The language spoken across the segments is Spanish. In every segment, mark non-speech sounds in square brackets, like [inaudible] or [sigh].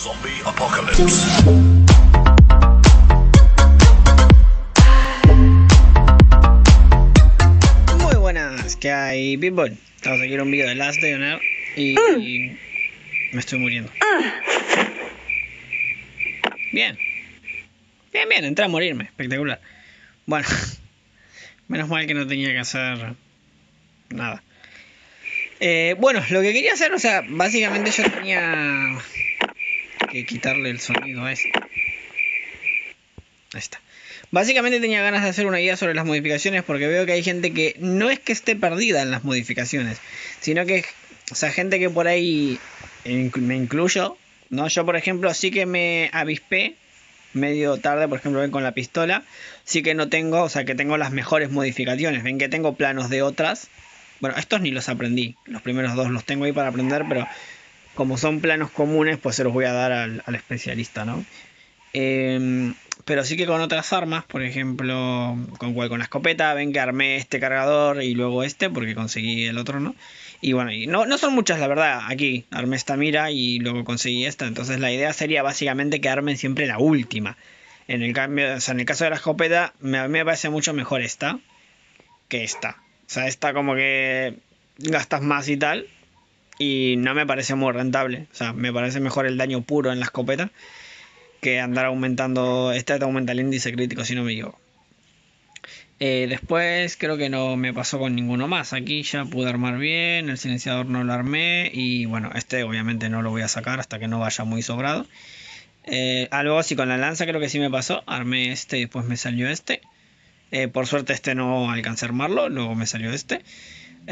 Zombie Apocalypse. Muy buenas, que hay people. Estamos aquí en un video de Last Day on y, me estoy muriendo. Bien. Bien, bien, entré a morirme, espectacular. Bueno, menos mal que no tenía que hacer nada. Eh, bueno, lo que quería hacer, o sea, básicamente yo tenía que quitarle el sonido a este. Ahí está. Básicamente tenía ganas de hacer una guía sobre las modificaciones porque veo que hay gente que no es que esté perdida en las modificaciones, sino que, o sea, gente que por ahí me incluyo, ¿no? Yo, por ejemplo, sí que me avispé medio tarde, por ejemplo, ven con la pistola, sí que no tengo, o sea, que tengo las mejores modificaciones, ven que tengo planos de otras. Bueno, estos ni los aprendí, los primeros dos los tengo ahí para aprender, pero como son planos comunes, pues se los voy a dar al, especialista, ¿no? Em, pero sí que con otras armas, por ejemplo, con, con la escopeta, ven que armé este cargador y luego este, porque conseguí el otro, ¿no? Y bueno, no, son muchas, la verdad, aquí armé esta mira y luego conseguí esta, entonces la idea sería básicamente que armen siempre la última. En el, cambio, en el caso de la escopeta, me, me parece mucho mejor esta que esta. O sea, esta como que gastas más y tal, y no me parece muy rentable. O sea, me parece mejor el daño puro en la escopeta que andar aumentando. Este te aumenta el índice crítico, si no me equivoco. Eh, después creo que no me pasó con ninguno más. Aquí ya pude armar bien, el silenciador no lo armé y bueno, este obviamente no lo voy a sacar hasta que no vaya muy sobrado. Eh, algo así con la lanza creo que sí me pasó. Armé este y después me salió este. Eh, por suerte este no alcancé a armarlo, luego me salió este.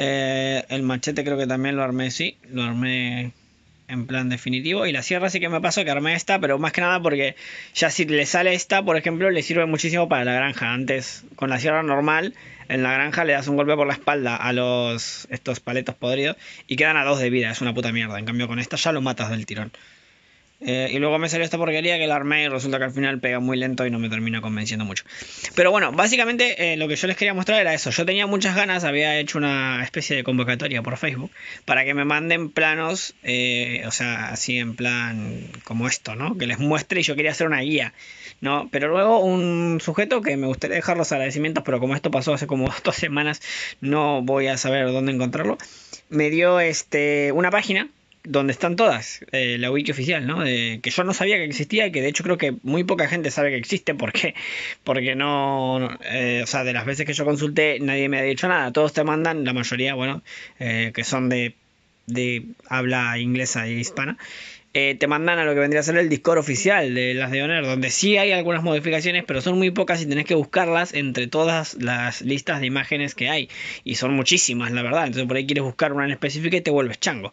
Eh, el machete creo que también lo armé, sí, lo armé en plan definitivo. Y la sierra sí que me pasó que armé esta, pero más que nada porque ya si le sale esta, por ejemplo, le sirve muchísimo para la granja. Antes, con la sierra normal, en la granja le das un golpe por la espalda a los estos paletos podridos y quedan a dos de vida, es una puta mierda. En cambio, con esta ya lo matas del tirón. Eh, y luego me salió esta porquería que la armé y resulta que al final pega muy lento y no me termina convenciendo mucho. Pero bueno, básicamente eh, lo que yo les quería mostrar era eso. Yo tenía muchas ganas, había hecho una especie de convocatoria por Facebook para que me manden planos, eh, o sea, así en plan como esto, ¿no? Que les muestre y yo quería hacer una guía, ¿no? Pero luego un sujeto que me gustaría dejar los agradecimientos, pero como esto pasó hace como [laughs] dos semanas, no voy a saber dónde encontrarlo, me dio este, una página donde están todas, eh, la wiki oficial, ¿no? que yo no sabía que existía y que de hecho creo que muy poca gente sabe que existe ¿Por qué? porque no, eh, o sea, de las veces que yo consulté nadie me ha dicho nada, todos te mandan, la mayoría, bueno, eh, que son de, de habla inglesa y hispana. te mandan a lo que vendría a ser el Discord oficial de las de oner donde sí hay algunas modificaciones, pero son muy pocas y tenés que buscarlas entre todas las listas de imágenes que hay. Y son muchísimas, la verdad. Entonces por ahí quieres buscar una en específica y te vuelves chango.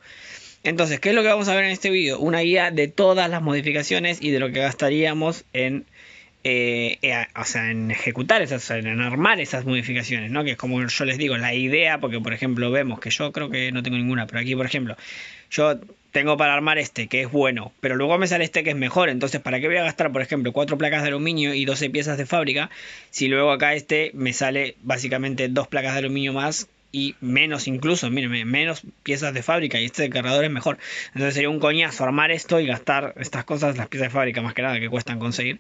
Entonces, ¿qué es lo que vamos a ver en este video? Una guía de todas las modificaciones y de lo que gastaríamos en, eh, eh, en ejecutar esas, en armar esas modificaciones, ¿no? Que es como yo les digo, la idea, porque por ejemplo vemos que yo creo que no tengo ninguna, pero aquí por ejemplo, yo tengo para armar este que es bueno, pero luego me sale este que es mejor. Entonces, ¿para qué voy a gastar, por ejemplo, cuatro placas de aluminio y 12 piezas de fábrica? Si luego acá este me sale básicamente dos placas de aluminio más y menos incluso, miren, menos piezas de fábrica y este cargador es mejor. Entonces sería un coñazo armar esto y gastar estas cosas, las piezas de fábrica más que nada que cuestan conseguir.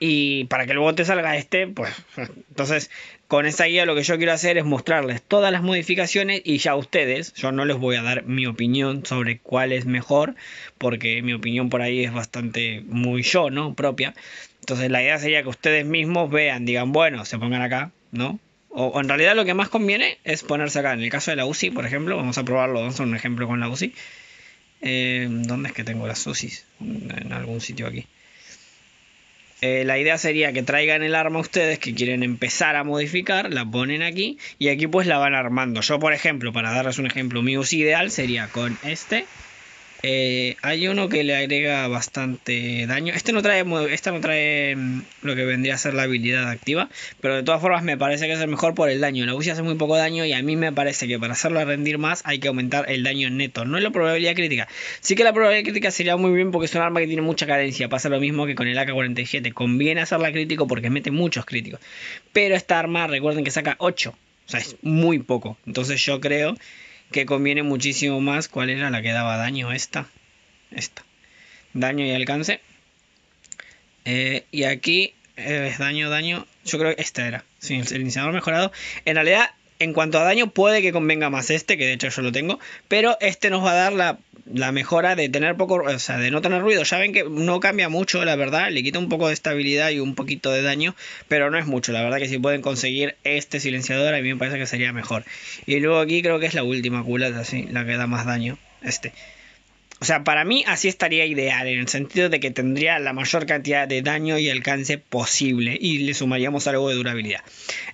Y para que luego te salga este, pues [laughs] entonces con esa guía lo que yo quiero hacer es mostrarles todas las modificaciones y ya ustedes, yo no les voy a dar mi opinión sobre cuál es mejor, porque mi opinión por ahí es bastante muy yo, ¿no? Propia. Entonces la idea sería que ustedes mismos vean, digan, bueno, se pongan acá, ¿no? O, en realidad lo que más conviene es ponerse acá. En el caso de la UCI, por ejemplo, vamos a probarlo, vamos a un ejemplo con la UCI. Eh, ¿Dónde es que tengo las UCIs? En algún sitio aquí. Eh, la idea sería que traigan el arma ustedes que quieren empezar a modificar, la ponen aquí y aquí pues la van armando. Yo, por ejemplo, para darles un ejemplo, mi UCI ideal sería con este eh, hay uno que le agrega bastante daño. Este no trae, esta no trae mm, lo que vendría a ser la habilidad activa, pero de todas formas me parece que es el mejor por el daño. La UCI hace muy poco daño y a mí me parece que para hacerlo rendir más hay que aumentar el daño neto, no es la probabilidad crítica. Sí que la probabilidad crítica sería muy bien porque es un arma que tiene mucha carencia. Pasa lo mismo que con el AK-47. Conviene hacerla crítico porque mete muchos críticos. Pero esta arma, recuerden que saca 8. O sea, es muy poco. Entonces yo creo que conviene muchísimo más. ¿Cuál era la que daba daño? Esta. Esta. Daño y alcance. Eh, y aquí eh, daño, daño. Yo creo que esta era. Sí, el iniciador mejorado. En realidad, en cuanto a daño, puede que convenga más este, que de hecho yo lo tengo, pero este nos va a dar la, mejora de tener poco, o sea, de no tener ruido. Ya ven que no cambia mucho, la verdad, le quita un poco de estabilidad y un poquito de daño, pero no es mucho. La verdad que si pueden conseguir este silenciador, a mí me parece que sería mejor. Y luego aquí creo que es la última culata, sí, la que da más daño, este. O sea, para mí así estaría ideal, en el sentido de que tendría la mayor cantidad de daño y alcance posible y le sumaríamos algo de durabilidad.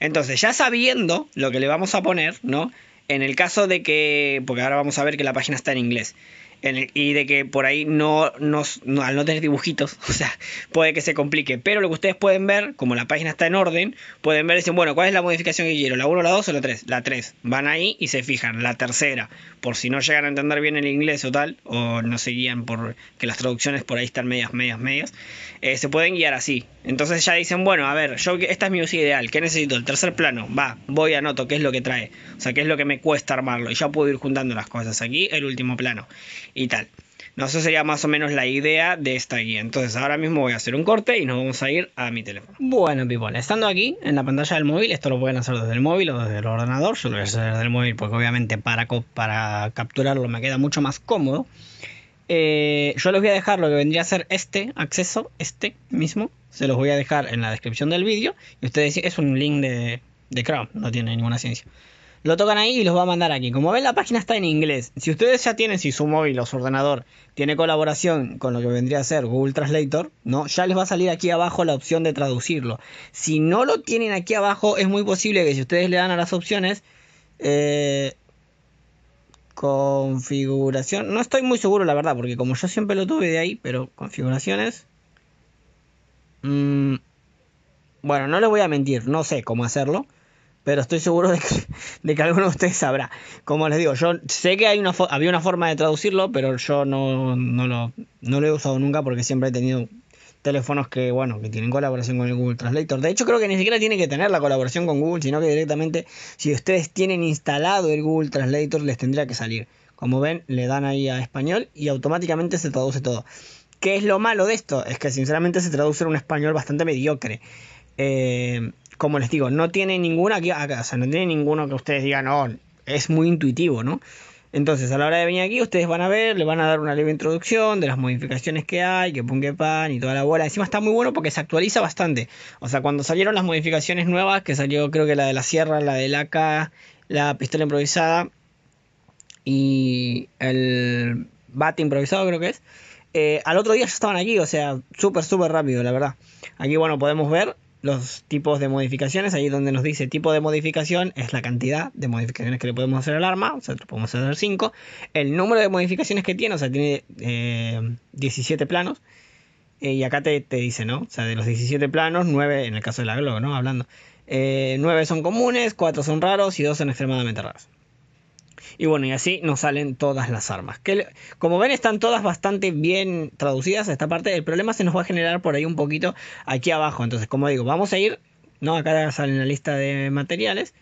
Entonces, ya sabiendo lo que le vamos a poner, ¿no? En el caso de que, porque ahora vamos a ver que la página está en inglés y de que por ahí no, nos al no tener dibujitos, [laughs] o sea, puede que se complique. Pero lo que ustedes pueden ver, como la página está en orden, pueden ver, dicen, bueno, ¿cuál es la modificación que quiero? ¿La 1, la 2 o la 3? La 3. Van ahí y se fijan, la tercera, por si no llegan a entender bien el inglés o tal, o no se guían por que las traducciones por ahí están medias, medias, medias, eh, se pueden guiar así. Entonces ya dicen, bueno, a ver, yo esta es mi UCI ideal, ¿qué necesito? El tercer plano, va, voy, anoto, ¿qué es lo que trae? O sea, ¿qué es lo que me cuesta armarlo? Y ya puedo ir juntando las cosas. Aquí el último plano y tal. No, sé sería más o menos la idea de esta guía. Entonces ahora mismo voy a hacer un corte y nos vamos a ir a mi teléfono. Bueno, people, estando aquí en la pantalla del móvil, esto lo pueden hacer desde el móvil o desde el ordenador. Yo lo voy a hacer desde el móvil porque obviamente para, para capturarlo me queda mucho más cómodo. Eh, yo les voy a dejar lo que vendría a ser este acceso, este mismo. Se los voy a dejar en la descripción del vídeo. Y ustedes es un link de, de Chrome, no tiene ninguna ciencia lo tocan ahí y los va a mandar aquí. Como ven, la página está en inglés. Si ustedes ya tienen, si su móvil o su ordenador tiene colaboración con lo que vendría a ser Google Translator, ¿no? Ya les va a salir aquí abajo la opción de traducirlo. Si no lo tienen aquí abajo, es muy posible que si ustedes le dan a las opciones. Eh, configuración. No estoy muy seguro, la verdad, porque como yo siempre lo tuve de ahí, pero configuraciones. Mm, bueno, no les voy a mentir, no sé cómo hacerlo pero estoy seguro de que, alguno de ustedes sabrá. Como les digo, yo sé que hay una había una forma de traducirlo, pero yo no, lo, no he usado nunca porque siempre he tenido teléfonos que, bueno, que tienen colaboración con el Google Translator. De hecho, creo que ni siquiera tiene que tener la colaboración con Google, sino que directamente, si ustedes tienen instalado el Google Translator, les tendría que salir. Como ven, le dan ahí a español y automáticamente se traduce todo. ¿Qué es lo malo de esto? Es que sinceramente se traduce en un español bastante mediocre. Eh, como les digo, no tiene ninguna aquí o sea, no tiene ninguno que ustedes digan, no oh, es muy intuitivo, ¿no? Entonces, a la hora de venir aquí, ustedes van a ver, le van a dar una leve introducción de las modificaciones que hay, que pongue pan y toda la bola. Encima está muy bueno porque se actualiza bastante. O sea, cuando salieron las modificaciones nuevas, que salió creo que la de la sierra, la de la AK, la pistola improvisada y el bate improvisado creo que es. Eh, al otro día ya estaban aquí, o sea, súper, súper rápido, la verdad. Aquí, bueno, podemos ver los tipos de modificaciones, ahí donde nos dice tipo de modificación es la cantidad de modificaciones que le podemos hacer al arma, o sea, le podemos hacer 5, el número de modificaciones que tiene, o sea, tiene 17 eh, planos, eh, y acá te, te, dice, ¿no? O sea, de los 17 planos, 9, en el caso de la Globo, ¿no? Hablando, 9 eh, son comunes, 4 son raros y 2 son extremadamente raros. Y bueno, y así nos salen todas las armas. Que, como ven, están todas bastante bien traducidas esta parte. El problema se nos va a generar por ahí un poquito aquí abajo. Entonces, como digo, vamos a ir. ¿no? Acá sale la lista de materiales.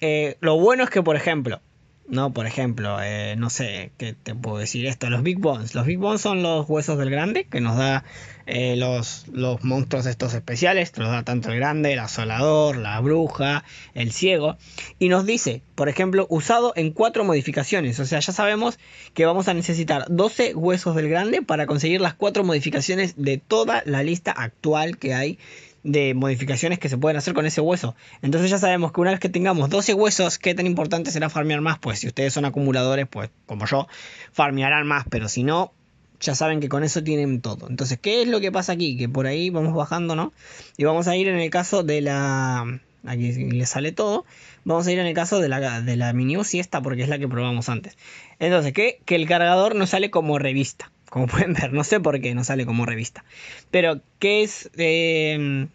Eh, lo bueno es que, por ejemplo, ¿no? Por ejemplo, eh, no sé, ¿qué te puedo decir esto? Los Big Bones. Los Big Bones son los huesos del grande que nos da eh, los, los monstruos estos especiales. Te los da tanto el grande, el asolador, la bruja, el ciego. Y nos dice, por ejemplo, usado en cuatro modificaciones. O sea, ya sabemos que vamos a necesitar 12 huesos del grande para conseguir las cuatro modificaciones de toda la lista actual que hay de modificaciones que se pueden hacer con ese hueso. Entonces ya sabemos que una vez que tengamos 12 huesos, ¿qué tan importante será farmear más? Pues si ustedes son acumuladores, pues como yo, farmearán más, pero si no, ya saben que con eso tienen todo. Entonces, ¿qué es lo que pasa aquí? Que por ahí vamos bajando, ¿no? Y vamos a ir en el caso de la... Aquí le sale todo. Vamos a ir en el caso de la, de la mini UCI esta, porque es la que probamos antes. Entonces, ¿qué? Que el cargador no sale como revista. Como [laughs] pueden ver, no sé por qué no sale como revista. Pero, ¿qué es em,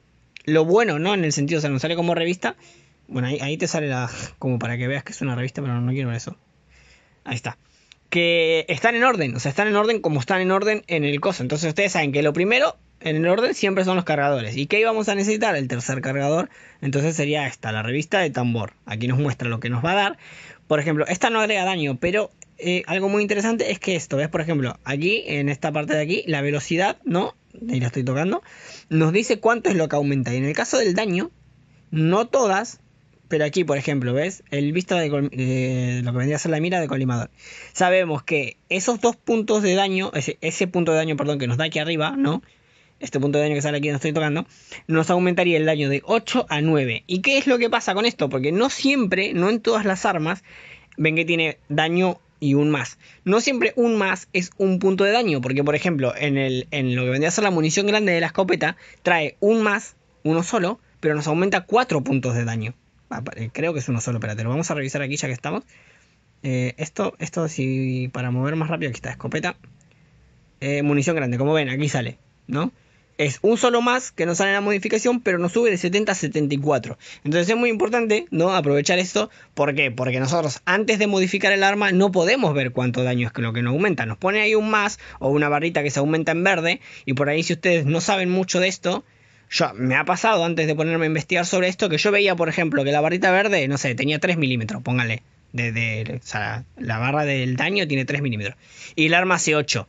lo bueno, no? En el sentido, o sea, no sale como revista. Bueno, ahí, ahí te sale la, como para que veas que es una revista, pero no quiero eso. Ahí está que están en orden, o sea, están en orden como están en orden en el coso. Entonces ustedes saben que lo primero en el orden siempre son los cargadores. ¿Y qué íbamos a necesitar? El tercer cargador. Entonces sería esta, la revista de tambor. Aquí nos muestra lo que nos va a dar. Por ejemplo, esta no agrega daño, pero eh, algo muy interesante es que esto, ¿ves? Por ejemplo, aquí, en esta parte de aquí, la velocidad, ¿no? Ahí la estoy tocando. Nos dice cuánto es lo que aumenta. Y en el caso del daño, no todas, pero aquí, por ejemplo, ¿ves? El visto de lo que vendría a ser la mira de colimador. Sabemos que esos dos puntos de daño, ese, ese, punto de daño, perdón, que nos da aquí arriba, ¿no? Este punto de daño que sale aquí, no estoy tocando, nos aumentaría el daño de 8 a 9. ¿Y qué es lo que pasa con esto? Porque no siempre, no en todas las armas, ven que tiene daño y un más. No siempre un más es un punto de daño, porque por ejemplo, en, el, en lo que vendría a ser la munición grande de la escopeta, trae un más, uno solo, pero nos aumenta cuatro puntos de daño. Ah, eh, creo que es uno solo, espérate, lo vamos a revisar aquí ya que estamos. Eh, esto, esto si para mover más rápido, aquí está escopeta. Eh, munición grande, como ven, aquí sale, ¿no? es un solo más que nos sale la modificación, pero nos sube de 70 a 74. Entonces es muy importante ¿no? aprovechar esto. ¿Por qué? Porque nosotros antes de modificar el arma no podemos ver cuánto daño es lo que nos aumenta. Nos pone ahí un más o una barrita que se aumenta en verde. Y por ahí si ustedes no saben mucho de esto, yo, me ha pasado antes de ponerme a investigar sobre esto que yo veía, por ejemplo, que la barrita verde, no sé, tenía 3 milímetros, póngale. De, la barra del daño tiene 3 milímetros. Y el arma hace 8.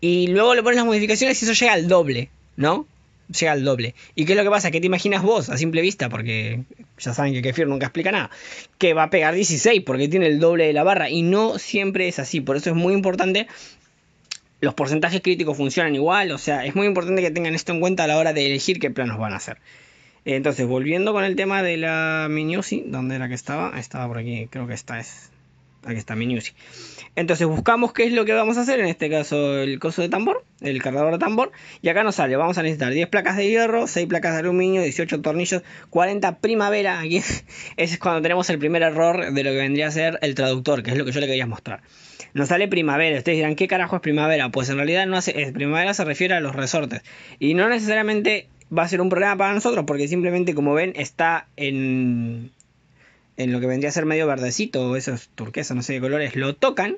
Y luego le pones las modificaciones y eso llega al doble. ¿no? Llega al doble. ¿Y qué es lo que pasa? ¿Qué te imaginas vos a simple vista? Porque ya saben que Kefir nunca explica nada. Que va a pegar 16 porque tiene el doble de la barra. Y no siempre es así. Por eso es muy importante los porcentajes críticos funcionan igual, o sea, es muy importante que tengan esto en cuenta a la hora de elegir qué planos van a hacer. Entonces, volviendo con el tema de la Miniosi ¿dónde era que estaba? Estaba por aquí, creo que esta es aquí está mi Entonces buscamos qué es lo que vamos a hacer, en este caso el coso de tambor, el cargador de tambor, y acá nos sale, vamos a necesitar 10 placas de hierro, 6 placas de aluminio, 18 tornillos, 40 primavera, aquí ese [laughs] es cuando tenemos el primer error de lo que vendría a ser el traductor, que es lo que yo le quería mostrar. Nos sale primavera, ustedes dirán, ¿qué carajo es primavera? Pues en realidad no hace, eh, primavera se refiere a los resortes, y no necesariamente va a ser un problema para nosotros, porque simplemente como ven está en lo que vendría a ser medio verdecito, o esos turquesa, no sé qué colores, lo tocan,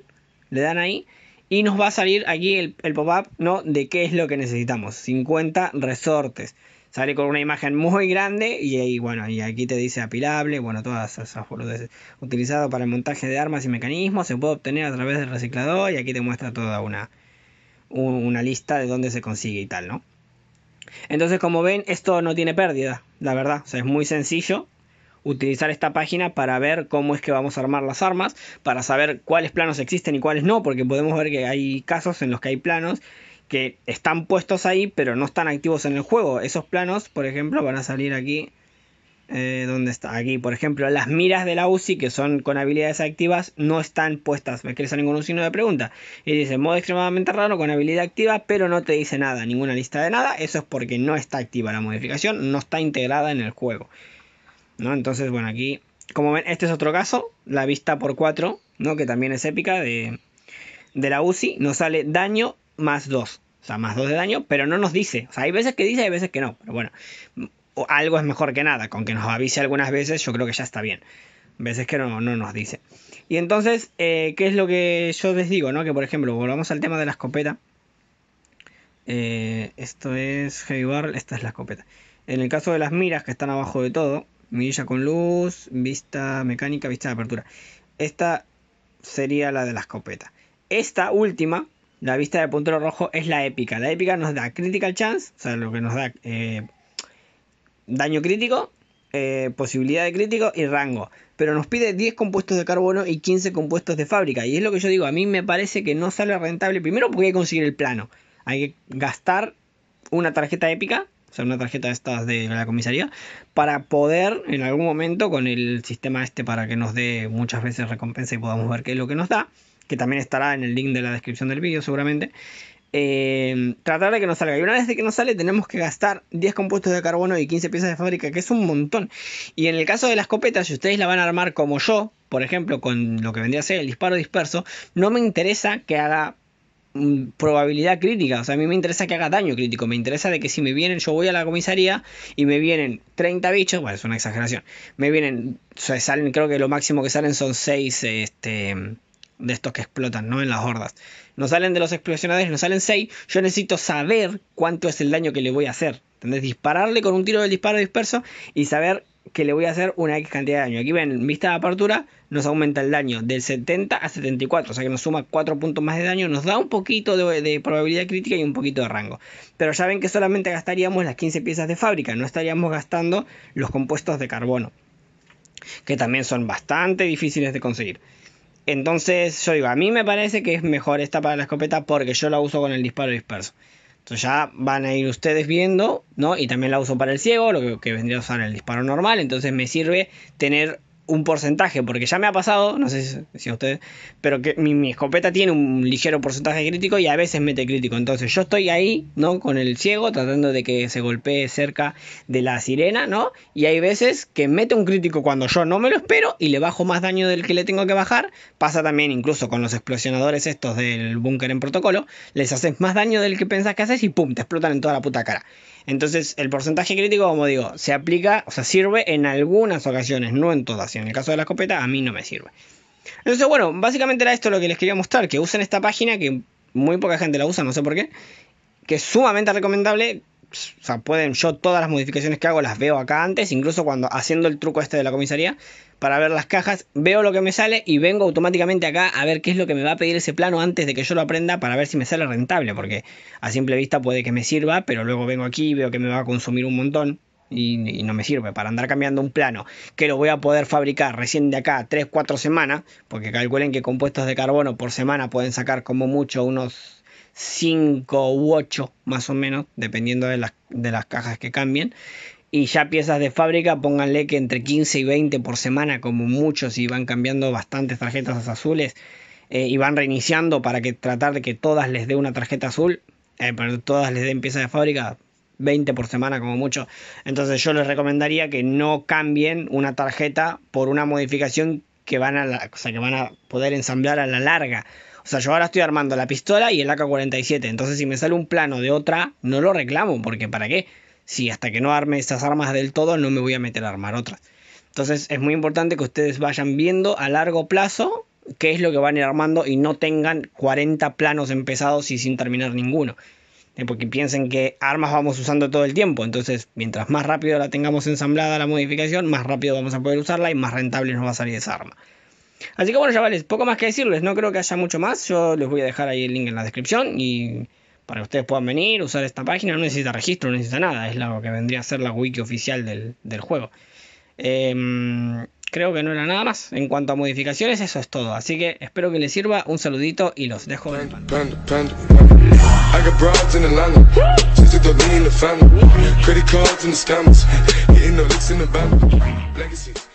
le dan ahí y nos va a salir aquí el, pop-up, ¿no? De qué es lo que necesitamos. 50 resortes. Sale con una imagen muy grande y ahí, bueno, y aquí te dice apilable, bueno, todas esas Utilizado para el montaje de armas y mecanismos, se puede obtener a través del reciclador y aquí te muestra toda una, una lista de dónde se consigue y tal, ¿no? Entonces, como ven, esto no tiene pérdida, la verdad. es muy sencillo utilizar esta página para ver cómo es que vamos a armar las armas, para saber cuáles planos existen y cuáles no, porque podemos ver que hay casos en los que hay planos que están puestos ahí, pero no están activos en el juego. Esos planos, por ejemplo, van a salir aquí. Eh, ¿Dónde está? Aquí, por ejemplo, las miras de la UCI que son con habilidades activas no están puestas. Me crees ningún signo de pregunta. Y dice modo extremadamente raro con habilidad activa, pero no te dice nada, ninguna lista de nada. Eso es porque no está activa la modificación, no está integrada en el juego. Entonces, bueno, aquí, como ven, este es otro caso, la vista por 4, ¿no? Que también es épica de, de la UCI, nos sale daño más 2, o sea, más 2 de daño, pero no nos dice, o sea, hay veces que dice, hay veces que no, pero bueno, algo es mejor que nada, con que nos avise algunas veces, yo creo que ya está bien. Veces que no, no nos dice. Y entonces, eh, ¿qué es lo que yo les digo? Que por ejemplo, volvamos al tema de la escopeta. Eh, esto es Heavy esta es la escopeta. En el caso de las miras que están abajo de todo, mirilla con luz, vista mecánica, vista de apertura. Esta sería la de la escopeta. Esta última, la vista de puntero rojo, es la épica. La épica nos da critical chance, o sea, lo que nos da eh, daño crítico, eh, posibilidad de crítico y rango. Pero nos pide 10 compuestos de carbono y 15 compuestos de fábrica. Y es lo que yo digo, a mí me parece que no sale rentable. Primero porque hay que conseguir el plano. Hay que gastar una tarjeta épica o sea, una tarjeta de estas de la comisaría, para poder en algún momento con el sistema este para que nos dé muchas veces recompensa y podamos ver qué es lo que nos da, que también estará en el link de la descripción del vídeo seguramente, eh, tratar de que nos salga. Y una vez de que nos sale, tenemos que gastar 10 compuestos de carbono y 15 piezas de fábrica, que es un montón. Y en el caso de las copetas, si ustedes la van a armar como yo, por ejemplo, con lo que vendría a ser el disparo disperso, no me interesa que haga Mm, probabilidad crítica. O sea, a mí me interesa que haga daño crítico. Me interesa de que si me vienen, yo voy a la comisaría y me vienen 30 bichos. Bueno, es una exageración. Me vienen, salen, creo que lo máximo que salen son 6 este, de estos que explotan, ¿no? En las hordas. No salen de los explosionadores, no salen 6. Yo necesito saber cuánto es el daño que le voy a hacer. ¿Entendés? Dispararle con un tiro del disparo disperso y saber que le voy a hacer una X cantidad de daño. Aquí ven, vista de apertura, nos aumenta el daño del 70 a 74, o sea que nos suma 4 puntos más de daño, nos da un poquito de, de probabilidad crítica y un poquito de rango. Pero ya ven que solamente gastaríamos las 15 piezas de fábrica, no estaríamos gastando los compuestos de carbono, que también son bastante difíciles de conseguir. Entonces, yo digo, a mí me parece que es mejor esta para la escopeta porque yo la uso con el disparo disperso. Entonces ya van a ir ustedes viendo, ¿no? Y también la uso para el ciego, lo que, vendría a usar el disparo normal. Entonces me sirve tener un porcentaje, porque ya me ha pasado, no sé si a ustedes, pero que mi, escopeta tiene un ligero porcentaje crítico y a veces mete crítico. Entonces yo estoy ahí, ¿no? Con el ciego, tratando de que se golpee cerca de la sirena, ¿no? Y hay veces que mete un crítico cuando yo no me lo espero y le bajo más daño del que le tengo que bajar. Pasa también incluso con los explosionadores estos del búnker en protocolo, les haces más daño del que pensás que haces y pum, te explotan en toda la puta cara. Entonces, el porcentaje crítico, como digo, se aplica, o sea, sirve en algunas ocasiones, no en todas. Y en el caso de la escopeta, a mí no me sirve. Entonces, bueno, básicamente era esto lo que les quería mostrar, que usen esta página, que muy poca gente la usa, no sé por qué, que es sumamente recomendable o sea, pueden, yo todas las modificaciones que hago las veo acá antes, incluso cuando haciendo el truco este de la comisaría, para ver las cajas, veo lo que me sale y vengo automáticamente acá a ver qué es lo que me va a pedir ese plano antes de que yo lo aprenda para ver si me sale rentable, porque a simple vista puede que me sirva, pero luego vengo aquí y veo que me va a consumir un montón y, y, no me sirve para andar cambiando un plano que lo voy a poder fabricar recién de acá 3, 4 semanas, porque calculen que compuestos de carbono por semana pueden sacar como mucho unos 5 u 8 más o menos, dependiendo de las, de las cajas que cambien. Y ya piezas de fábrica, pónganle que entre 15 y 20 por semana, como muchos, y van cambiando bastantes tarjetas azules eh, y van reiniciando para que tratar de que todas les dé una tarjeta azul, eh, pero todas les den piezas de fábrica, 20 por semana como mucho. Entonces yo les recomendaría que no cambien una tarjeta por una modificación que van a, la, que van a poder ensamblar a la larga. O sea, yo ahora estoy armando la pistola y el AK-47. Entonces, si me sale un plano de otra, no lo reclamo, porque ¿para qué? Si hasta que no arme estas armas del todo, no me voy a meter a armar otras. Entonces, es muy importante que ustedes vayan viendo a largo plazo qué es lo que van a ir armando y no tengan 40 planos empezados y sin terminar ninguno. Eh, porque piensen que armas vamos usando todo el tiempo. Entonces, mientras más rápido la tengamos ensamblada la modificación, más rápido vamos a poder usarla y más rentable nos va a salir esa arma. Así que bueno, chavales, poco más que decirles, no creo que haya mucho más. Yo les voy a dejar ahí el link en la descripción y para que ustedes puedan venir, usar esta página, no necesita registro, no necesita nada, es lo que vendría a ser la wiki oficial del, juego. Em, creo que no era nada más. En cuanto a modificaciones, eso es todo. Así que espero que les sirva. Un saludito y los dejo en el